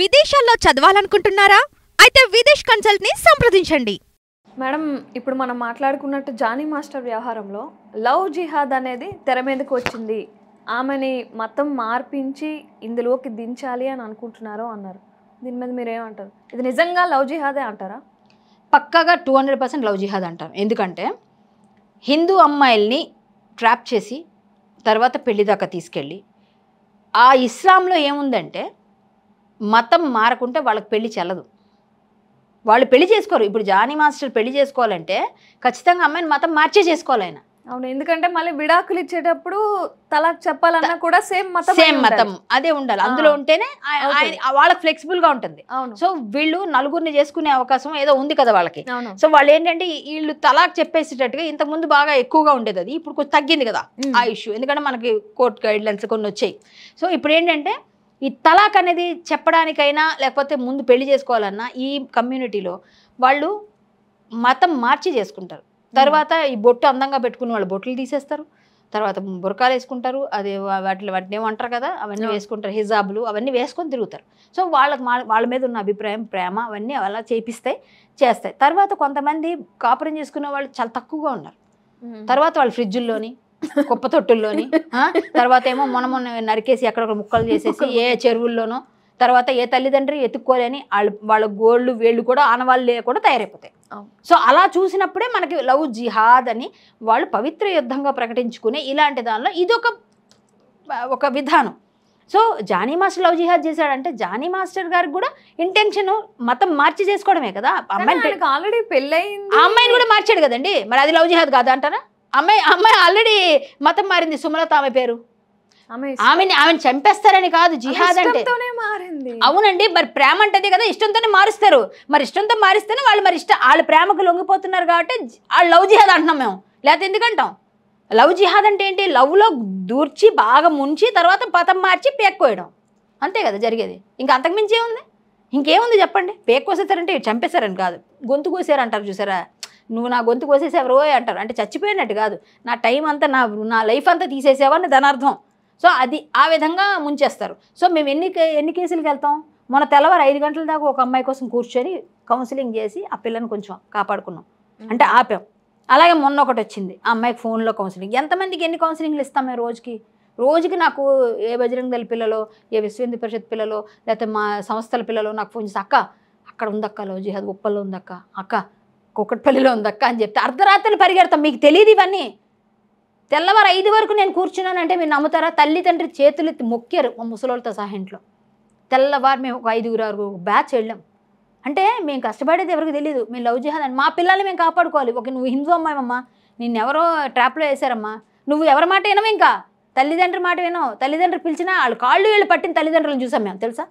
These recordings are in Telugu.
విదేశాల్లో చదవాలనుకుంటున్నారా అయితే విదేశ్ కన్సల్ట్ని సంప్రదించండి మేడం ఇప్పుడు మనం మాట్లాడుకున్నట్టు జానీ మాస్టర్ వ్యవహారంలో లవ్ జిహాద్ అనేది తెర మీదకు వచ్చింది ఆమెని మతం మార్పించి ఇందులోకి దించాలి అని అనుకుంటున్నారు అన్నారు దీని మీద మీరు ఏమంటారు ఇది నిజంగా లవ్ జిహాదే అంటారా పక్కాగా two hundred percent love jihad అంటారు ఎందుకంటే హిందూ అమ్మాయిల్ని ట్రాప్ చేసి తర్వాత పెళ్లి దాకా తీసుకెళ్ళి ఆ ఇస్లాంలో ఏముందంటే మతం మారకుంటే వాళ్ళకి పెళ్లి చెల్లదు వాళ్ళు పెళ్లి చేసుకోరు ఇప్పుడు జానీ మాస్టర్ పెళ్లి చేసుకోవాలంటే ఖచ్చితంగా అమ్మాయిని మతం మార్చే చేసుకోవాలి ఆయన అవును ఎందుకంటే మళ్ళీ విడాకులు ఇచ్చేటప్పుడు తలాక్ చెప్పాలన్నా కూడా సేమ్ మతం సేమ్ మతం అదే ఉండాలి అందులో ఉంటేనే వాళ్ళకి ఫ్లెక్సిబుల్ గా ఉంటుంది సో వీళ్ళు నలుగురిని చేసుకునే అవకాశం ఏదో ఉంది కదా వాళ్ళకి సో వాళ్ళు ఏంటంటే వీళ్ళు తలాక్ చెప్పేసేటట్టుగా ఇంతకుముందు ముందు బాగా ఎక్కువగా ఉండేది అది ఇప్పుడు తగ్గింది కదా ఆ ఇష్యూ ఎందుకంటే మనకి కోర్టు గైడ్ లైన్స్ కొన్ని వచ్చాయి సో ఇప్పుడు ఏంటంటే ఈ తలాక్ అనేది చెప్పడానికైనా లేకపోతే ముందు పెళ్లి చేసుకోవాలన్నా ఈ కమ్యూనిటీలో వాళ్ళు మతం మార్చి చేసుకుంటారు తర్వాత ఈ బొట్టు అందంగా పెట్టుకుని వాళ్ళు బొట్లు తీసేస్తారు తర్వాత బురకాలు వేసుకుంటారు అది వాటి వాటిని ఏమంటారు కదా అవన్నీ వేసుకుంటారు హిజాబులు అవన్నీ వేసుకొని తిరుగుతారు సో వాళ్ళకి వాళ్ళ మీద ఉన్న అభిప్రాయం ప్రేమ అవన్నీ అలా చేపిస్తాయి చేస్తాయి తర్వాత కొంతమంది కాపురం చేసుకునే వాళ్ళు చాలా తక్కువగా ఉన్నారు తర్వాత వాళ్ళు ఫ్రిడ్జుల్లోని కుప్ప తొట్టుల్లోని తర్వాత ఏమో మొన్న మొన్న నరికేసి అక్కడ ముక్కలు చేసేసి ఏ చెరువుల్లోనో తర్వాత ఏ తల్లిదండ్రి ఎత్తుక్కోలేని వాళ్ళు వాళ్ళ గోళ్ళు వేళ్ళు కూడా ఆనవాళ్ళు లేకుండా తయారైపోతాయి సో అలా చూసినప్పుడే మనకి లవ్ జిహాద్ అని వాళ్ళు పవిత్ర యుద్ధంగా ప్రకటించుకునే ఇలాంటి దానిలో ఇది ఒక విధానం so Johnny master love jihad చేశాడంటే జానీ మాస్టర్ గారికి కూడా ఇంటెన్షన్ మతం మార్చి చేసుకోవడమే కదా అమ్మాయి ఆల్రెడీ పెళ్ళయింది ఆ అమ్మాయిని కూడా మార్చాడు కదండి మరి అది లవ్ జిహాద్ కాదా అంటారా అమ్మాయి అమ్మాయి ఆల్రెడీ మతం మారింది సుమలత ఆమె పేరు ఆమెని ఆమెను చంపేస్తారని కాదు జిహాద్ అంటే అవునండి మరి ప్రేమ అంటది కదా ఇష్టంతోనే మారుస్తారు మరి ఇష్టంతో మారిస్తేనే వాళ్ళు మరి ఇష్టం వాళ్ళ ప్రేమకు లొంగిపోతున్నారు కాబట్టి వాళ్ళు లవ్ జిహాద్ అంటున్నాం మేము లేకపోతే ఎందుకంటాం లవ్ జిహాద్ అంటే ఏంటి లవ్లో దూర్చి బాగా ముంచి తర్వాత పతం మార్చి పేక్కోయడం అంతే కదా జరిగేది ఇంకా అంతకుమించి ఏముంది ఇంకేముంది చెప్పండి పేక్ కోసేసారంటే చంపేశారని కాదు గొంతు కోసారంటారు చూసారా నువ్వు నా గొంతు కోసేసేవరో అంటారు అంటే చచ్చిపోయినట్టు కాదు నా టైం అంతా నా నా లైఫ్ అంతా తీసేసేవని ధనార్థం సో అది ఆ విధంగా ముంచేస్తారు సో మేము ఎన్ని ఎన్ని కేసులకు వెళ్తాం మొన్న తెల్లవారు ఐదు గంటల దాకా ఒక అమ్మాయి కోసం కూర్చొని కౌన్సిలింగ్ చేసి ఆ పిల్లని కొంచెం కాపాడుకున్నాం అంటే ఆపాం అలాగే మొన్న ఒకటి వచ్చింది ఆ అమ్మాయికి ఫోన్లో కౌన్సిలింగ్ ఎంతమందికి ఎన్ని కౌన్సిలింగ్లు ఇస్తాం మేము రోజుకి రోజుకి నాకు ఏ బజరంగ దళ పిల్లలో ఏ విశ్వేంద్ర పరిషత్ పిల్లలో లేకపోతే మా సంస్థల పిల్లలు నాకు ఫోన్ చేసి అక్క అక్కడ ఉందక్క లో జిహాద్ ఉప్పల్లో ఉందక్క అక్క కుక్కట్పల్లిలో ఉందక్క అని చెప్తే అర్ధరాత్రులు పరిగెడతాం మీకు తెలియదు ఇవన్నీ తెల్లవారు ఐదు వరకు నేను కూర్చున్నానంటే మీరు నమ్ముతారా తల్లిదండ్రి చేతులు మొక్కారు మా ముసలోళ్ళతో సహా ఇంట్లో తెల్లవారు మేము ఒక ఐదుగురు ఆరు బ్యాచ్ వెళ్ళాం అంటే మేము కష్టపడేది ఎవరికి తెలియదు మేము లవ్ చేయాలని మా పిల్లల్ని మేము కాపాడుకోవాలి ఒక నువ్వు హిందూ అమ్మాయమ్మా నిన్ను ఎవరో ట్రాప్లో వేశారమ్మా నువ్వు ఎవరి మాట వినవు ఇంకా తల్లిదండ్రి మాట వినవు తల్లిదండ్రి పిలిచినా వాళ్ళు కాళ్ళు వేళ్ళు పట్టిన తల్లిదండ్రులను చూసాం మేము తెలుసా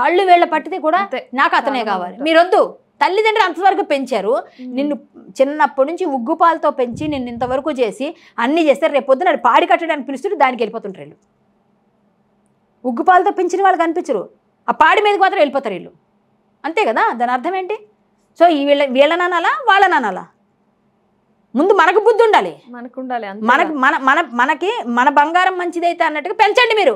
కాళ్ళు వీళ్ళు పట్టితే కూడా నాకు అతనే కావాలి మీరొద్దు తల్లిదండ్రులు అంతవరకు పెంచారు నిన్ను చిన్నప్పటి నుంచి ఉగ్గుపాలతో పెంచి నిన్ను ఇంతవరకు చేసి అన్నీ చేస్తారు రేపొద్దున పాడి కట్టడానికి పిలుస్తుంటే దానికి వెళ్ళిపోతుంటారు వీళ్ళు ఉగ్గుపాలతో పెంచిన వాళ్ళు కనిపించరు ఆ పాడి మీదకి మాత్రం వెళ్ళిపోతారు వీళ్ళు అంతే కదా దాని అర్థం ఏంటి సో ఈ వీళ్ళ వాళ్ళ వాళ్ళననాలా ముందు మనకు బుద్ధి ఉండాలి మనకు ఉండాలి మనకి మన మన మనకి మన బంగారం మంచిదైతే అన్నట్టుగా పెంచండి మీరు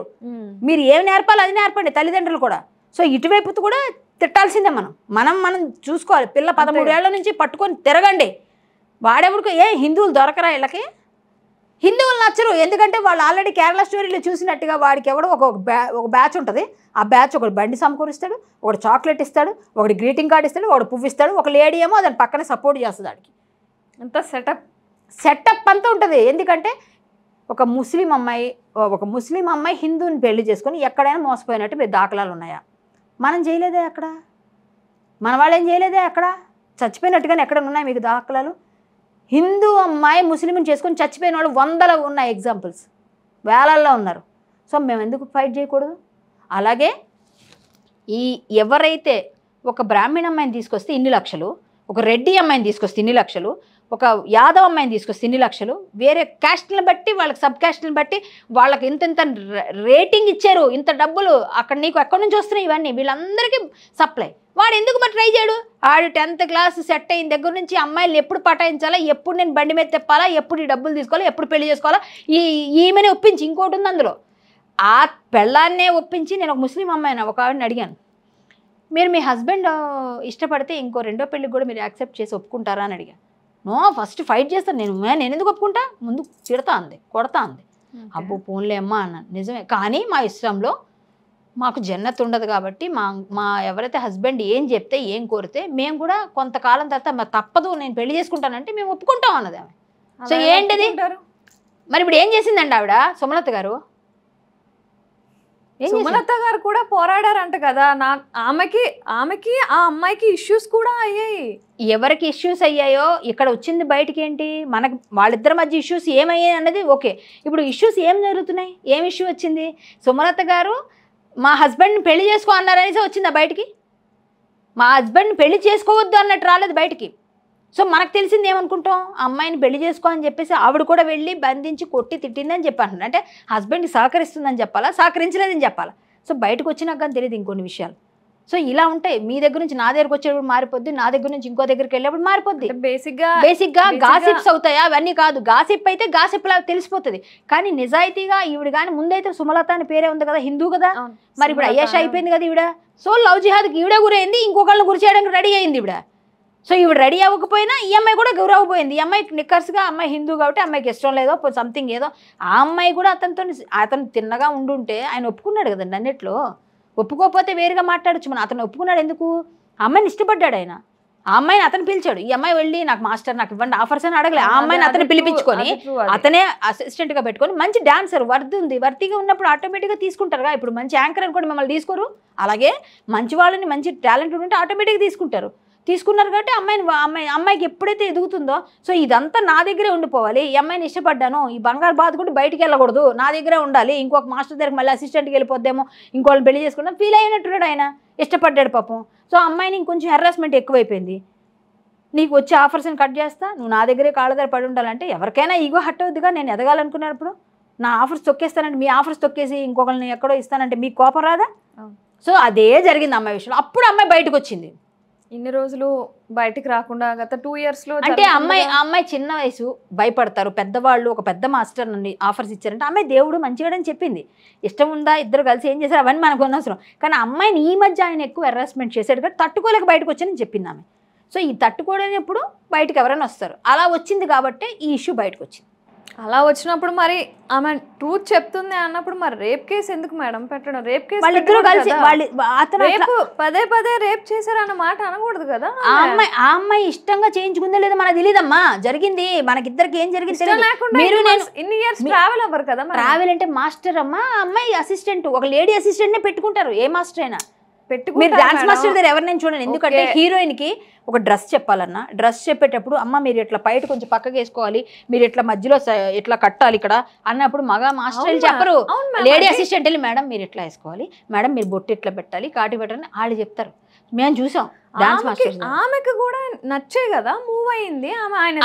మీరు ఏం నేర్పాలి అది నేర్పండి తల్లిదండ్రులు కూడా సో ఇటువైపు కూడా తిట్టాల్సిందే మనం మనం మనం చూసుకోవాలి పిల్ల పదమూడు ఏళ్ళ నుంచి పట్టుకొని తిరగండి వాడెవరికి ఏ హిందువులు దొరకరా వీళ్ళకి హిందువులు నచ్చరు ఎందుకంటే వాళ్ళు ఆల్రెడీ కేరళ స్టోరీలు చూసినట్టుగా వాడికి ఎవడో ఒక ఒక బ్యాచ్ ఉంటుంది ఆ బ్యాచ్ ఒకడు బండి సమకూరుస్తాడు ఒకడు చాక్లెట్ ఇస్తాడు ఒకటి గ్రీటింగ్ కార్డ్ ఇస్తాడు ఒకడు పువ్వు ఇస్తాడు ఒక లేడీ ఏమో దాని పక్కన సపోర్ట్ చేస్తుంది వాడికి అంత సెటప్ సెటప్ అంతా ఉంటుంది ఎందుకంటే ఒక ముస్లిం అమ్మాయి ఒక ముస్లిం అమ్మాయి హిందువుని పెళ్లి చేసుకొని ఎక్కడైనా మోసపోయినట్టు మీరు దాఖలాలు ఉన్నాయా మనం చేయలేదే అక్కడ మన వాళ్ళు ఏం చేయలేదే అక్కడ చచ్చిపోయినట్టుగానే ఎక్కడ ఉన్నాయి మీకు దాఖలాలు హిందూ అమ్మాయి ముస్లింని చేసుకొని చచ్చిపోయిన వాళ్ళు వందల ఉన్నాయి ఎగ్జాంపుల్స్ వేలల్లో ఉన్నారు సో మేము ఎందుకు ఫైట్ చేయకూడదు అలాగే ఈ ఎవరైతే ఒక బ్రాహ్మణ అమ్మాయిని తీసుకొస్తే ఇన్ని లక్షలు ఒక రెడ్డి అమ్మాయిని తీసుకొస్తే ఇన్ని లక్షలు ఒక యాదవ అమ్మాయిని తీసుకొస్తే ఇన్ని లక్షలు వేరే క్యాస్ట్ని బట్టి వాళ్ళకి సబ్ క్యాస్ట్ని బట్టి వాళ్ళకి ఇంత ఇంత రేటింగ్ ఇచ్చారు ఇంత డబ్బులు అక్కడ నీకు ఎక్కడి నుంచి వస్తున్నాయి ఇవన్నీ వీళ్ళందరికీ సప్లై వాడు ఎందుకు మరి ట్రై చేయడు ఆడు టెన్త్ క్లాస్ సెట్ అయిన దగ్గర నుంచి అమ్మాయిలు ఎప్పుడు పటాయించాలా ఎప్పుడు నేను బండి మీద తెప్పాలా ఎప్పుడు ఈ డబ్బులు తీసుకోవాలా ఎప్పుడు పెళ్లి చేసుకోవాలా ఈ ఈమెనే ఒప్పించి ఇంకోటి ఉంది అందులో ఆ పెళ్ళాన్నే ఒప్పించి నేను ఒక ముస్లిం అమ్మాయిని ఒక ఆవిడని అడిగాను మీరు మీ హస్బెండ్ ఇష్టపడితే ఇంకో రెండో పెళ్ళికి కూడా మీరు యాక్సెప్ట్ చేసి ఒప్పుకుంటారా అని అడిగాను నో ఫస్ట్ ఫైట్ చేస్తాను నేను నేను ఎందుకు ఒప్పుకుంటా ముందు తిడతా అంది కొడతా అంది అబ్బో పోన్లే అమ్మా అన్న నిజమే కానీ మా ఇష్టంలో మాకు జన్నత్ ఉండదు కాబట్టి మా మా ఎవరైతే హస్బెండ్ ఏం చెప్తే ఏం కోరితే మేము కూడా కొంతకాలం తర్వాత మా తప్పదు నేను పెళ్లి చేసుకుంటానంటే మేము ఒప్పుకుంటాం అన్నది ఆమె సో ఏంటిది మరి ఇప్పుడు ఏం చేసిందండి ఆవిడ సుమలత గారు సుమలత గారు కూడా పోరాడారంట కదా నా ఆమెకి ఆమెకి ఆ అమ్మాయికి ఇష్యూస్ కూడా అయ్యాయి ఎవరికి ఇష్యూస్ అయ్యాయో ఇక్కడ వచ్చింది బయటికి ఏంటి మనకు వాళ్ళిద్దరి మధ్య ఇష్యూస్ ఏమయ్యాయి అన్నది ఓకే ఇప్పుడు ఇష్యూస్ ఏం జరుగుతున్నాయి ఏం ఇష్యూ వచ్చింది సుమలత గారు మా హస్బెండ్ని పెళ్లి చేసుకో అన్నారనేసి వచ్చిందా బయటికి మా హస్బెండ్ని పెళ్లి చేసుకోవద్దు అన్నట్టు రాలేదు బయటికి సో మనకు తెలిసింది ఏమనుకుంటాం అమ్మాయిని పెళ్లి చేసుకో అని చెప్పేసి ఆవిడ కూడా వెళ్ళి బంధించి కొట్టి తిట్టిందని చెప్పి అంటే హస్బెండ్ సహకరిస్తుందని చెప్పాలా సహకరించలేదని చెప్పాలా సో బయటకు వచ్చినాక కానీ తెలియదు ఇంకొన్ని విషయాలు సో ఇలా ఉంటాయి మీ దగ్గర నుంచి నా దగ్గరకు వచ్చేటప్పుడు మారిపోద్ది నా దగ్గర నుంచి ఇంకో దగ్గరికి వెళ్ళేప్పుడు మారిపోద్ది బేసిక్గా బేసిక్గా గాసిప్స్ అవుతాయి అవన్నీ కాదు గాసిప్ అయితే గాసిప్ లాగా తెలిసిపోతుంది కానీ నిజాయితీగా ఈవిడ కానీ ముందైతే సుమలత అని పేరే ఉంది కదా హిందూ కదా మరి ఇప్పుడు అయ్యాష అయిపోయింది కదా ఈవిడ సో లవ్ జిహాద్కి ఈవిడ గురైంది ఇంకొకళ్ళని గురి చేయడానికి రెడీ అయింది ఇవిడ సో ఇవి రెడీ అవ్వకపోయినా ఈ అమ్మాయి కూడా పోయింది ఈ అమ్మాయి నిక్కర్స్గా అమ్మాయి హిందూ కాబట్టి అమ్మాయికి ఇష్టం లేదో సంథింగ్ ఏదో ఆ అమ్మాయి కూడా అతనితో అతను తిన్నగా ఉండుంటే ఆయన ఒప్పుకున్నాడు కదండి అన్నిట్లో ఒప్పుకోకపోతే వేరుగా మాట్లాడచ్చు మనం అతను ఒప్పుకున్నాడు ఎందుకు అమ్మాయిని ఇష్టపడ్డాడు ఆయన ఆ అమ్మాయిని అతను పిలిచాడు ఈ అమ్మాయి వెళ్ళి నాకు మాస్టర్ నాకు ఇవ్వండి ఆఫర్స్ అని అడగలే ఆ అమ్మాయిని అతను పిలిపించుకొని అతనే అసిస్టెంట్గా పెట్టుకొని మంచి డాన్సర్ వర్తి ఉంది వర్తిగా ఉన్నప్పుడు ఆటోమేటిక్గా తీసుకుంటారుగా ఇప్పుడు మంచి యాంకర్ అని కూడా మిమ్మల్ని తీసుకోరు అలాగే మంచి వాళ్ళని మంచి టాలెంట్ ఉంటే ఆటోమేటిక్గా తీసుకుంటారు తీసుకున్నారు కాబట్టి అమ్మాయిని అమ్మాయి అమ్మాయికి ఎప్పుడైతే ఎదుగుతుందో సో ఇదంతా నా దగ్గరే ఉండిపోవాలి ఈ అమ్మాయిని ఇష్టపడ్డాను ఈ బంగారు బాధ కూడా బయటికి వెళ్ళకూడదు నా దగ్గరే ఉండాలి ఇంకొక మాస్టర్ దగ్గర మళ్ళీ అసిస్టెంట్కి వెళ్ళిపోద్దేమో ఇంకోళ్ళని పెళ్లి చేసుకున్నాం ఫీల్ అయినట్టున్నాడు ఆయన ఇష్టపడ్డాడు పాపం సో అమ్మాయిని ఇంకొంచెం హెరాస్మెంట్ ఎక్కువైపోయింది నీకు వచ్చే ఆఫర్స్ని కట్ చేస్తా నువ్వు నా దగ్గరే కాళ్ళ దగ్గర పడి ఉండాలంటే ఎవరికైనా ఈగో హట్ అవుద్దిగా నేను ఎదగాలనుకున్నప్పుడు నా ఆఫర్స్ తొక్కేస్తానంటే మీ ఆఫర్స్ తొక్కేసి ఇంకొకరిని ఎక్కడో ఇస్తానంటే మీకు కోపం రాదా సో అదే జరిగింది అమ్మాయి విషయంలో అప్పుడు అమ్మాయి బయటకు వచ్చింది ఇన్ని రోజులు బయటికి రాకుండా గత టూ ఇయర్స్ లో అంటే అమ్మాయి ఆ అమ్మాయి చిన్న వయసు భయపడతారు పెద్దవాళ్ళు ఒక పెద్ద మాస్టర్ నుండి ఆఫర్స్ ఇచ్చారంటే అమ్మాయి దేవుడు మంచిగాడని చెప్పింది ఇష్టం ఉందా ఇద్దరు కలిసి ఏం చేశారు అవన్నీ మనకు అవసరం కానీ అమ్మాయిని ఈ మధ్య ఆయన ఎక్కువ హెరాస్మెంట్ చేశాడు కానీ తట్టుకోలేక బయటకు వచ్చానని చెప్పింది ఆమె సో ఈ తట్టుకోలేనప్పుడు బయటకు ఎవరైనా వస్తారు అలా వచ్చింది కాబట్టి ఈ ఇష్యూ బయటకు వచ్చింది అలా వచ్చినప్పుడు మరి ఆమె ట్రూత్ చెప్తుంది అన్నప్పుడు మరి రేప్ కేసు ఎందుకు మేడం పెట్టడం రేప్ కేసు వాళ్ళు అతను పదే పదే రేప్ చేశారన్న మాట అనకూడదు కదా ఆ అమ్మాయి ఆ అమ్మాయి ఇష్టంగా చేయించుకుందా లేదో మనకు తెలియదమ్మా జరిగింది మనకిద్దరికి ఏం జరిగింది మీరు ఇన్ని ఇయర్స్ ట్రావెల్ అవ్వరు కదా ట్రావెల్ అంటే మాస్టర్ అమ్మా అమ్మాయి అసిస్టెంట్ ఒక లేడీ అసిస్టెంట్ నే పెట్టుకుంటారు ఏ మాస్టర్ అయినా మీరు డాన్స్ మాస్టర్ దగ్గర నేను చూడండి ఎందుకంటే హీరోయిన్ కి ఒక డ్రెస్ చెప్పాలన్నా డ్రెస్ చెప్పేటప్పుడు అమ్మ మీరు ఇట్లా బయట కొంచెం పక్కకి వేసుకోవాలి మీరు ఇట్లా మధ్యలో ఇట్లా కట్టాలి ఇక్కడ అన్నప్పుడు మగ మాస్టర్ చెప్పరు లేడీ అసిస్టెంట్ వెళ్ళి మేడం మీరు ఇట్లా వేసుకోవాలి మేడం మీరు బొట్టు ఎట్లా పెట్టాలి కాటి పెట్టాలని వాళ్ళు చెప్తారు మేము చూసాం డాన్స్ మాస్టర్ ఆమెకు కూడా నచ్చే కదా మూవ్ అయింది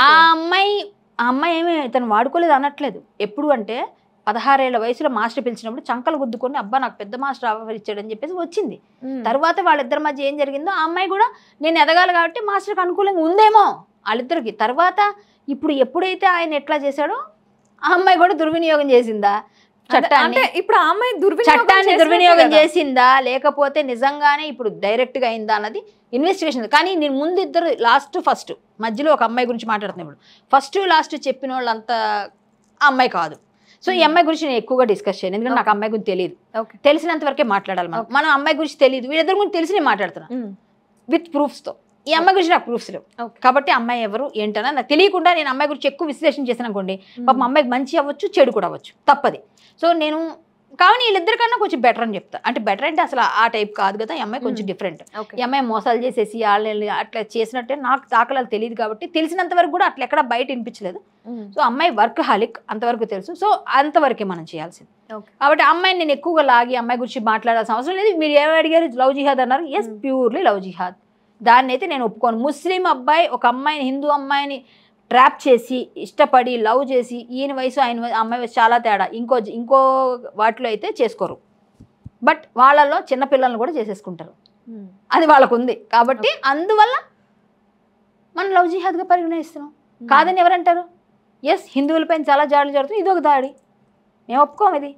ఆ అమ్మాయి ఆ అమ్మాయి ఏమి తను వాడుకోలేదు అనట్లేదు ఎప్పుడు అంటే పదహారేళ్ల వయసులో మాస్టర్ పిలిచినప్పుడు చంకలు గుద్దుకొని అబ్బా నాకు పెద్ద మాస్టర్ ఆఫర్ అని చెప్పేసి వచ్చింది తర్వాత వాళ్ళిద్దరి మధ్య ఏం జరిగిందో ఆ అమ్మాయి కూడా నేను ఎదగాలి కాబట్టి మాస్టర్కి అనుకూలంగా ఉందేమో వాళ్ళిద్దరికి తర్వాత ఇప్పుడు ఎప్పుడైతే ఆయన ఎట్లా చేశాడో ఆ అమ్మాయి కూడా దుర్వినియోగం చేసిందా చట్టాన్ని ఇప్పుడు ఆ అమ్మాయి చట్టాన్ని దుర్వినియోగం చేసిందా లేకపోతే నిజంగానే ఇప్పుడు డైరెక్ట్గా అయిందా అన్నది ఇన్వెస్టిగేషన్ కానీ నేను ముందు ఇద్దరు లాస్ట్ ఫస్ట్ మధ్యలో ఒక అమ్మాయి గురించి మాట్లాడుతున్నాడు ఇప్పుడు ఫస్ట్ లాస్ట్ చెప్పిన వాళ్ళంతా ఆ అమ్మాయి కాదు సో ఈ hmm. అమ్మాయి గురించి నేను ఎక్కువగా డిస్కస్ చేయను ఎందుకంటే నాకు అమ్మాయి గురించి తెలియదు తెలిసినంత వరకే మాట్లాడాలి మనం మనం అమ్మాయి గురించి తెలియదు వీళ్ళిద్దరి గురించి తెలిసి నేను మాట్లాడుతున్నాను విత్ hmm. ప్రూఫ్స్తో ఈ అమ్మాయి గురించి నాకు ప్రూఫ్స్ లేవు కాబట్టి అమ్మాయి ఎవరు ఏంటన్నా నాకు తెలియకుండా నేను అమ్మాయి గురించి ఎక్కువ విశ్లేషణ చేశాను అనుకోండి మా hmm. అమ్మాయికి మంచి అవ్వచ్చు చెడు కూడా అవ్వచ్చు తప్పది సో నేను కానీ వీళ్ళిద్దరి కన్నా కొంచెం బెటర్ అని చెప్తా అంటే బెటర్ అంటే అసలు ఆ టైప్ కాదు కదా ఈ అమ్మాయి hmm. కొంచెం డిఫరెంట్ ఈ అమ్మాయి మోసాలు చేసేసి వాళ్ళని అట్లా చేసినట్టే నాకు దాఖలాలు తెలియదు కాబట్టి తెలిసినంత వరకు కూడా అట్లా ఎక్కడ బయట వినిపించలేదు hmm. సో అమ్మాయి వర్క్ హాలిక్ అంతవరకు తెలుసు సో అంతవరకే మనం చేయాల్సింది కాబట్టి అమ్మాయిని నేను ఎక్కువగా లాగి అమ్మాయి గురించి మాట్లాడాల్సిన అవసరం లేదు మీరు ఏమి అడిగారు లవ్ జిహాద్ అన్నారు yes purely hmm. Love jihad దాన్ని అయితే నేను ఒప్పుకోను ముస్లిం అబ్బాయి ఒక అమ్మాయిని హిందూ అమ్మాయిని ట్రాప్ చేసి ఇష్టపడి లవ్ చేసి ఈయన వయసు ఆయన అమ్మాయి వయసు చాలా తేడా ఇంకో ఇంకో వాటిలో అయితే చేసుకోరు బట్ వాళ్ళలో చిన్నపిల్లల్ని కూడా చేసేసుకుంటారు అది వాళ్ళకు ఉంది కాబట్టి అందువల్ల మనం లవ్ జిహాద్గా పరిగణిస్తున్నాం కాదని ఎవరంటారు ఎస్ హిందువులపైన చాలా జాడులు జరుగుతుంది ఇది ఒక దాడి మేము ఒప్పుకోం ఇది